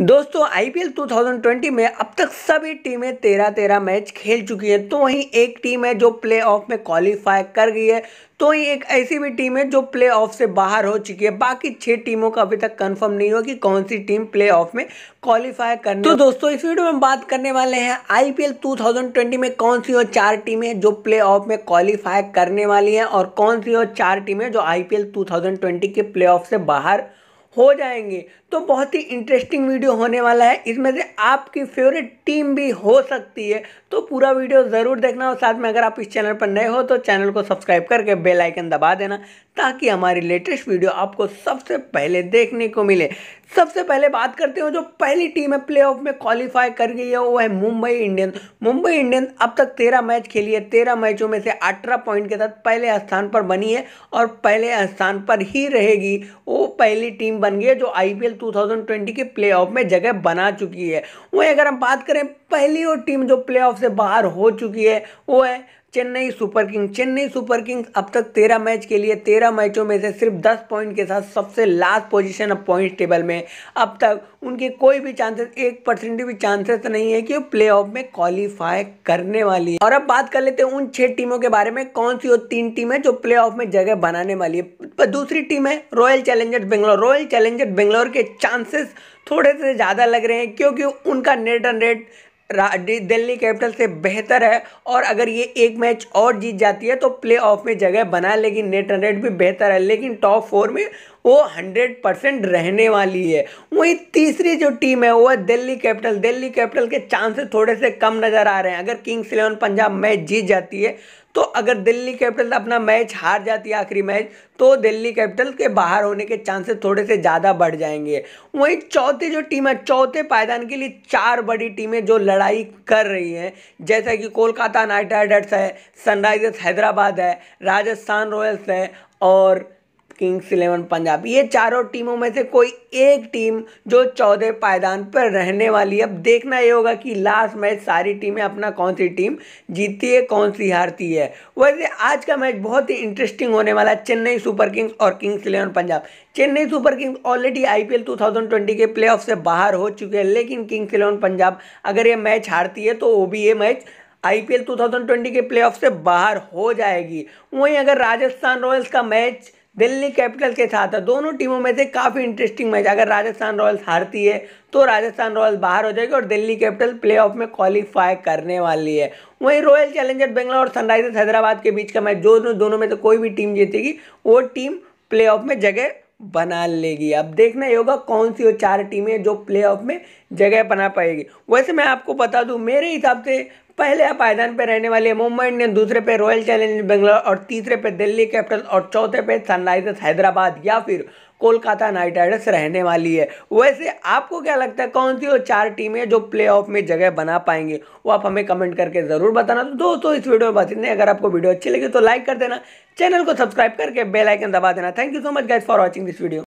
दोस्तों आईपीएल 2020 में अब तक सभी टीमें तेरह तेरह मैच खेल चुकी हैं तो वहीं एक टीम है जो प्लेऑफ में क्वालिफाई कर गई है तो ही एक ऐसी भी टीम है जो प्ले ऑफ से बाहर हो चुकी है बाकी छह टीमों का अभी तक कंफर्म नहीं हुआ कि कौन सी टीम प्ले ऑफ में क्वालिफाई करने तो दोस्तों इस वीडियो में बात करने वाले हैं आईपीएल 2020 में कौन सी और चार टीमें जो प्ले ऑफ में क्वालिफाई करने वाली हैं और कौन सी और चार टीमें जो आईपीएल पी के प्ले ऑफ से बाहर हो जाएंगे तो बहुत ही इंटरेस्टिंग वीडियो होने वाला है इसमें से आपकी फेवरेट टीम भी हो सकती है तो पूरा वीडियो ज़रूर देखना और साथ में अगर आप इस चैनल पर नए हो तो चैनल को सब्सक्राइब करके बेल आइकन दबा देना ताकि हमारी लेटेस्ट वीडियो आपको सबसे पहले देखने को मिले सबसे पहले बात करते हो जो पहली टीम है प्ले में क्वालिफाई कर गई है वो है मुंबई इंडियंस मुंबई इंडियंस अब तक तेरह मैच खेली है तेरह मैचों में से अठारह पॉइंट के साथ पहले स्थान पर बनी है और पहले स्थान पर ही रहेगी वो पहली टीम बन गई है जो आईपीएल 2020 के प्लेऑफ में जगह बना चुकी है वहीं अगर हम बात करें पहली और टीम जो प्लेऑफ से बाहर हो चुकी है वो है Chennai super king Chennai super kings अब तक तेरह मैच के लिए तेरह मैचों में से सिर्फ दस पॉइंट के साथ सबसे लास्ट पोजीशन अब पॉइंट टेबल में अब तक उनके कोई भी चांसेस एक परसेंट भी चांसेस नहीं है कि वो प्ले में क्वालिफाई करने वाली है और अब बात कर लेते हैं उन छह टीमों के बारे में कौन सी वो तीन टीम है जो प्ले में जगह बनाने वाली है पर दूसरी टीम है Royal Challengers Bangalore Royal Challengers Bangalore के चांसेस थोड़े से ज़्यादा लग रहे हैं क्योंकि उनका net run rate Delhi Capital से बेहतर है और अगर ये एक मैच और जीत जाती है तो प्ले ऑफ में जगह बना लेकिन नेट रन रेट भी बेहतर है लेकिन टॉप फोर में वो हंड्रेड परसेंट रहने वाली है वहीं तीसरी जो टीम है वो है दिल्ली कैपिटल दिल्ली कैपिटल के चांसेस थोड़े से कम नज़र आ रहे हैं अगर किंग्स इलेवन पंजाब मैच जीत जाती है तो अगर दिल्ली कैपिटल अपना मैच हार जाती है आखिरी मैच तो दिल्ली कैपिटल के बाहर होने के चांसेस थोड़े से ज़्यादा बढ़ जाएंगे वहीं चौथी जो टीम है चौथे पायदान के लिए चार बड़ी टीमें जो लड़ाई कर रही हैं जैसा कि कोलकाता नाइट राइडर्स है सनराइजर्स हैदराबाद है राजस्थान रॉयल्स है और किंग्स इलेवन पंजाब ये चारों टीमों में से कोई एक टीम जो चौदह पायदान पर रहने वाली है अब देखना ये होगा कि लास्ट मैच सारी टीमें अपना कौन सी टीम जीतती है कौन सी हारती है वैसे आज का मैच बहुत ही इंटरेस्टिंग होने वाला है चेन्नई सुपर किंग्स और Kings Eleven Punjab Chennai super Kings already I P के प्ले से बाहर हो चुके हैं लेकिन किंग्स इलेवन पंजाब अगर ये मैच हारती है तो वो भी ये मैच आईपीएल 2020 के प्लेऑफ से बाहर हो जाएगी वहीं अगर राजस्थान रॉयल्स का मैच दिल्ली कैपिटल के साथ है तो दोनों टीमों में से काफ़ी इंटरेस्टिंग मैच अगर राजस्थान रॉयल्स हारती है तो राजस्थान रॉयल्स बाहर हो जाएगी और दिल्ली कैपिटल प्लेऑफ में क्वालिफाई करने वाली है वहीं रॉयल चैलेंजर बेंगलोर और सनराइजर्स हैदराबाद के बीच का मैच जो दोनों में से कोई भी टीम जीतेगी वो टीम प्लेऑफ में जगह बना लेगी अब देखना ही होगा कौन सी वो चार टीमें जो ऑफ में जगह बना पाएगी वैसे मैं आपको बता दूं मेरे हिसाब से पहले आप पायदान पे रहने वाले मुंबई इंडियन दूसरे पे रॉयल चैलेंजर्स बेंगलोर और तीसरे पे दिल्ली कैपिटल और चौथे पे सनराइजर्स हैदराबाद या फिर कोलकाता नाइट राइडर्स रहने वाली है वैसे आपको क्या लगता है कौन सी वो चार टीमें जो प्ले में जगह बना पाएंगे वो आप हमें कमेंट करके ज़रूर बताना तो दोस्तों इस वीडियो में बात इतने अगर आपको वीडियो अच्छी लगी तो लाइक कर देना चैनल को सब्सक्राइब करके बेलाइकन दबा देना thank you so much guys for watching this video